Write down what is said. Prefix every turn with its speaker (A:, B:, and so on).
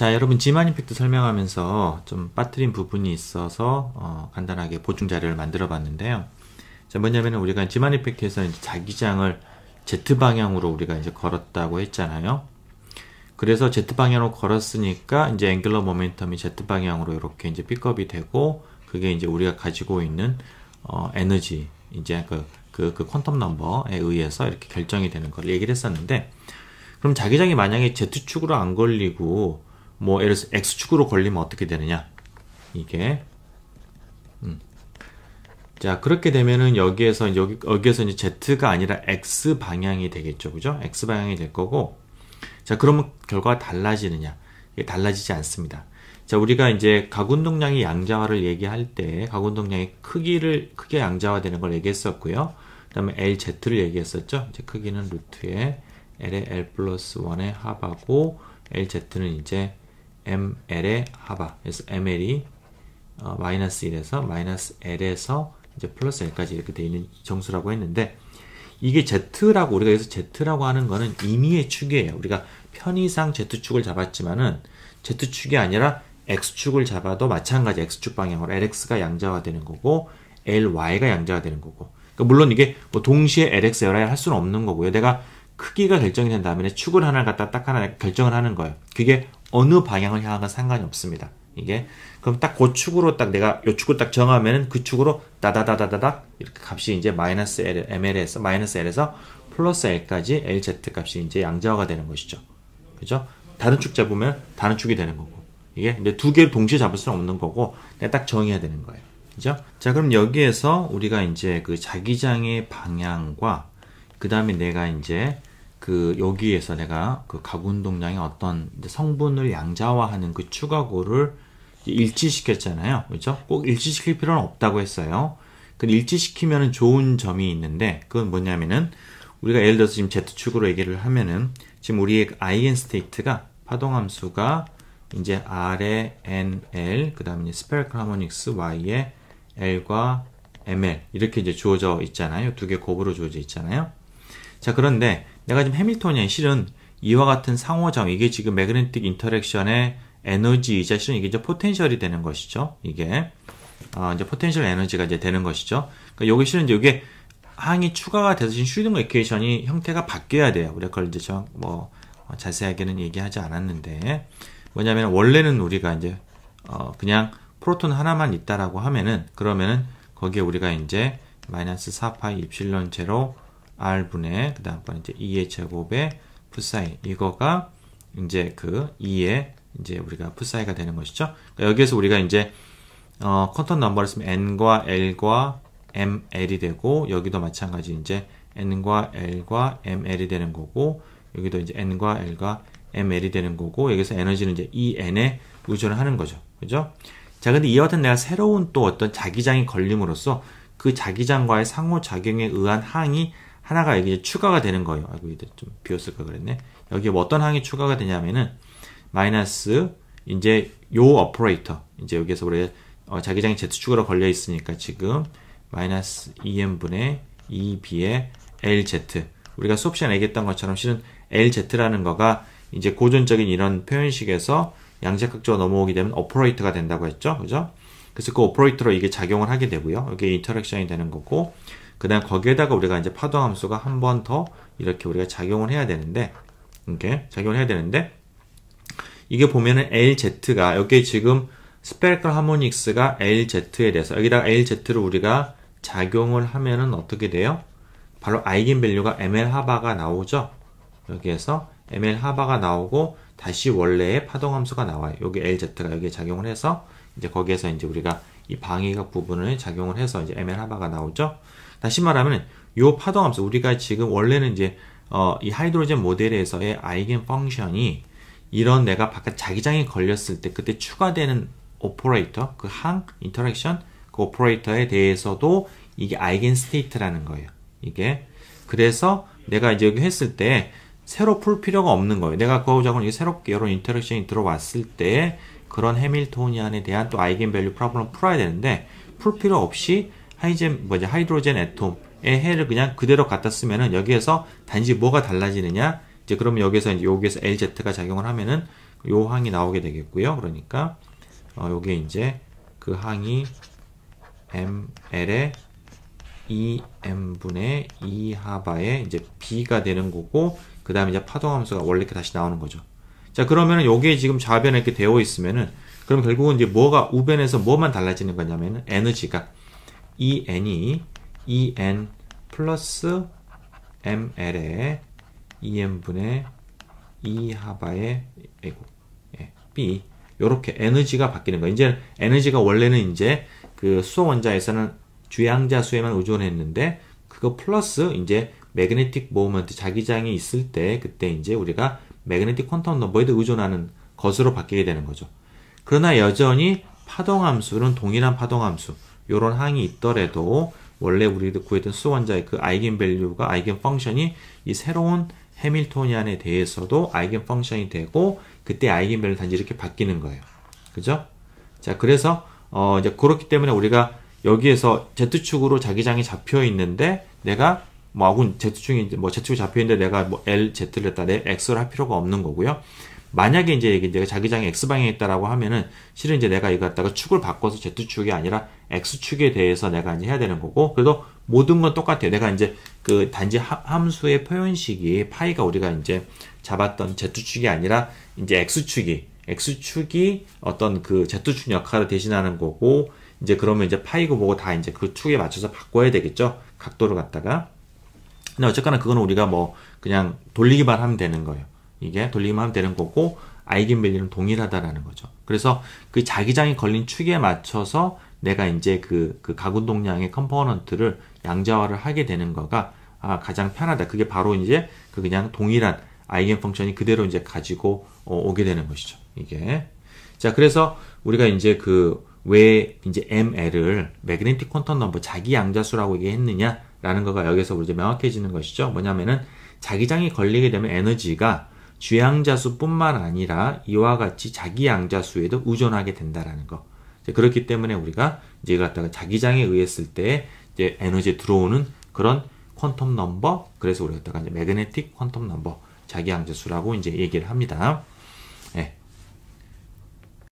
A: 자, 여러분 지만 임팩트 설명하면서 좀 빠뜨린 부분이 있어서 어, 간단하게 보충 자료를 만들어 봤는데요. 자, 뭐냐면은 우리가 지만 임팩트에서 이제 자기장을 Z 방향으로 우리가 이제 걸었다고 했잖아요. 그래서 Z 방향으로 걸었으니까 이제 앵글러 모멘텀이 Z 방향으로 이렇게 이제 픽업이 되고 그게 이제 우리가 가지고 있는 어, 에너지 이제 그, 그, 그 퀀텀 넘버에 의해서 이렇게 결정이 되는 걸 얘기를 했었는데 그럼 자기장이 만약에 Z축으로 안 걸리고 뭐 예를 들어서 x축으로 걸리면 어떻게 되느냐 이게 음. 자 그렇게 되면은 여기에서 여기, 여기에서 이제 z가 아니라 x 방향이 되겠죠 그죠 x 방향이 될 거고 자 그러면 결과가 달라지느냐 이게 달라지지 않습니다 자 우리가 이제 가군동량이 양자화를 얘기할 때 가군동량의 크기를 크게 양자화되는 걸 얘기했었고요 그 다음에 LZ를 얘기했었죠 이제 크기는 루트에 L의 L 플러스 1의 합하고 LZ는 이제 ML의 하바. 그래서 ML이 어, 마이너스 1에서 마이너스 L에서 이제 플러스 L까지 이렇게 되어 있는 정수라고 했는데 이게 Z라고 우리가 여기서 Z라고 하는 거는 임의의 축이에요. 우리가 편의상 Z축을 잡았지만은 Z축이 아니라 X축을 잡아도 마찬가지 X축 방향으로 LX가 양자화되는 거고 LY가 양자화되는 거고 그러니까 물론 이게 뭐 동시에 LX, LY 할 수는 없는 거고요. 내가 크기가 결정이 된 다음에 축을 하나 갖다 딱 하나 결정을 하는 거예요. 그게 어느 방향을 향하건 상관이 없습니다. 이게 그럼 딱 그 축으로 딱 내가 요 축을 딱 정하면은 그 축으로 따다다다다닥 이렇게 값이 이제 마이너스 L, ML에서 마이너스 L에서 플러스 L까지 LZ 값이 이제 양자화가 되는 것이죠. 그죠? 다른 축 잡으면 다른 축이 되는 거고. 이게 근데 두 개를 동시에 잡을 수는 없는 거고 내가 딱 정해야 되는 거예요. 그죠? 자, 그럼 여기에서 우리가 이제 그 자기장의 방향과 그 다음에 내가 이제 그 여기에서 내가 그 가구 운동량의 어떤 성분을 양자화하는 그 추가고를 일치시켰잖아요. 그렇죠? 꼭 일치시킬 필요는 없다고 했어요. 그 일치시키면 좋은 점이 있는데 그건 뭐냐면은 우리가 예를 들어서 지금 Z축으로 얘기를 하면은 지금 우리의 IN s t a t e 가 파동함수가 이제 R에 NL 그 다음에 스펠크 하모닉스 Y에 L과 ML 이렇게 이제 주어져 있잖아요. 두 개 곱으로 주어져 있잖아요. 자 그런데 내가 지금 해밀토니안 실은 이와 같은 상호작용 이게 지금 매그네틱 인터랙션의 에너지이자 실은 이게 이제 포텐셜이 되는 것이죠. 이게 어, 이제 포텐셜 에너지가 이제 되는 것이죠. 그러니까 여기 실은 이제 이게 항이 추가가 돼서 지금 슈딩에 이퀘이션이 형태가 바뀌어야 돼요. 우리가 그걸 이제 저뭐 자세하게는 얘기하지 않았는데 뭐냐면 원래는 우리가 이제 어, 그냥 프로톤 하나만 있다라고 하면은 그러면은 거기에 우리가 이제 마이너스 4파이 입실론 제로 r분의 그 다음 건 이제 2의 제곱의 푸사이 이거가 이제 그 2의 이제 우리가 푸사이가 되는 것이죠. 그러니까 여기에서 우리가 이제 어, 컨턴 넘버를 쓰면 n과 l과 ml이 되고 여기도 마찬가지 이제 n과 l과 ml이 되는 거고 여기도 이제 n과 l과 ml이 되는 거고 여기서 에너지는 이제 en에 의존을 하는 거죠. 그죠? 자, 근데 이와 같은 내가 새로운 또 어떤 자기장이 걸림으로써 그 자기장과의 상호작용에 의한 항이 하나가 여기 추가가 되는 거예요. 아이고, 이제 좀 비웠을 까 그랬네. 여기에 뭐 어떤 항이 추가가 되냐면은, 마이너스, 이제 요 오퍼레이터. 이제 여기에서 우리 어, 자기장이 Z축으로 걸려 있으니까 지금, 마이너스 2m분의 2b의 lz. 우리가 수업 시간에 얘기했던 것처럼 실은 lz라는 거가 이제 고전적인 이런 표현식에서 양자각조가 넘어오게 되면 오퍼레이터가 된다고 했죠. 그죠? 그래서 그 오퍼레이터로 이게 작용을 하게 되고요. 이게 인터랙션이 되는 거고 그다음 거기에다가 우리가 이제 파동 함수가 한 번 더 이렇게 우리가 작용을 해야 되는데 이렇게 작용을 해야 되는데 이게 보면은 LZ가 여기 지금 스펠리컬 하모닉스가 LZ에 대해서 여기다가 LZ를 우리가 작용을 하면은 어떻게 돼요? 바로 아이긴 밸류가 ML 하바가 나오죠. 여기에서 ML 하바가 나오고 다시 원래의 파동 함수가 나와요. 여기 LZ가 여기에 작용을 해서 이제 거기에서 이제 우리가 이 방위각 부분을 작용을 해서 이제 ML 하바가 나오죠. 다시 말하면 요 파동함수 우리가 지금 원래는 이제 어, 이 하이드로젠 모델에서의 아이겐 펑션이 이런 내가 바깥 자기장에 걸렸을 때 그때 추가되는 오퍼레이터 그 항 인터랙션 그 오퍼레이터에 대해서도 이게 아이겐 스테이트라는 거예요. 이게 그래서 내가 이제 여기 했을 때 새로 풀 필요가 없는 거예요. 내가 그거하고는 이게 새롭게 여러 인터랙션이 들어왔을 때 그런 해밀토니안에 대한 또 아이겐 밸류 프로블럼 풀어야 되는데 풀 필요 없이 하이젠 뭐지 하이드로젠 애톰의 해를 그냥 그대로 갖다 쓰면은 여기에서 단지 뭐가 달라지느냐 이제 그럼 여기서 이제 여기에서 LZ가 작용을 하면은 요 항이 나오게 되겠고요. 그러니까 어, 요게 이제 그 항이 ml의 2m분의 2하바에 e 이제 b가 되는 거고 그 다음에 이제 파동함수가 원래 이렇게 다시 나오는 거죠. 자 그러면은 요게 지금 좌변에 이렇게 되어 있으면은 그럼 결국은 이제 뭐가 우변에서 뭐만 달라지는 거냐면은 에너지가 en이 en 플러스 ml의 en분의 e 하바의 에고 예, b 이렇게 에너지가 바뀌는 거. 예요 이제 에너지가 원래는 이제 그 수소 원자에서는 주양자 수에만 의존했는데 그거 플러스 이제 매그네틱 모먼트 자기장이 있을 때 그때 이제 우리가 매그네틱 퀀텀 넘버에도 의존하는 것으로 바뀌게 되는 거죠. 그러나 여전히 파동 함수는 동일한 파동 함수. 이런 항이 있더라도 원래 우리가 구했던 수원자의 그 아이겐 밸류가 아이겐 펑션이 이 새로운 해밀토니안에 대해서도 아이겐 펑션이 되고 그때 아이겐 밸류 단지 이렇게 바뀌는 거예요. 그죠? 자, 그래서 어 이제 그렇기 때문에 우리가 여기에서 Z축으로 자기장이 잡혀 있는데 내가 뭐 아군 Z축이 뭐 Z축이 잡혀 있는데 내가 뭐 LZ를 했다 내 X를 할 필요가 없는 거고요. 만약에 이제 내가 자기장이 x 방향에 있다라고 하면은 실은 이제 내가 이거 갖다가 축을 바꿔서 z 축이 아니라 x 축에 대해서 내가 이제 해야 되는 거고 그래도 모든 건 똑같아요. 내가 이제 그 단지 함수의 표현식이 파이가 우리가 이제 잡았던 z 축이 아니라 이제 x 축이 x 축이 어떤 그 z 축 역할을 대신하는 거고 이제 그러면 이제 파이고 뭐고 다 이제 그 축에 맞춰서 바꿔야 되겠죠. 각도를 갖다가 근데 어쨌거나 그거는 우리가 뭐 그냥 돌리기만 하면 되는 거예요. 이게 돌리기만 하면 되는 거고 아이겐밸리는 동일하다라는 거죠. 그래서 그 자기장이 걸린 축에 맞춰서 내가 이제 그, 그 가군동량의 컴포넌트를 양자화를 하게 되는 거가 아, 가장 편하다. 그게 바로 이제 그 그냥 동일한 아이겐 펑션이 그대로 이제 가지고 어, 오게 되는 것이죠. 이게. 자, 그래서 우리가 이제 그 왜 이제 ML을 매그네틱 퀀텀 넘버 자기 양자수라고 얘기했느냐라는 거가 여기서 이제 명확해지는 것이죠. 뭐냐면은 자기장이 걸리게 되면 에너지가 주양자수뿐만 아니라 이와 같이 자기 양자수에도 의존하게 된다라는 거. 그렇기 때문에 우리가 이제 갖다가 자기장에 의했을 때 이제 에너지 들어오는 그런 퀀텀 넘버, 그래서 우리가 갖다가 이제 매그네틱 퀀텀 넘버, 자기 양자수라고 이제 얘기를 합니다.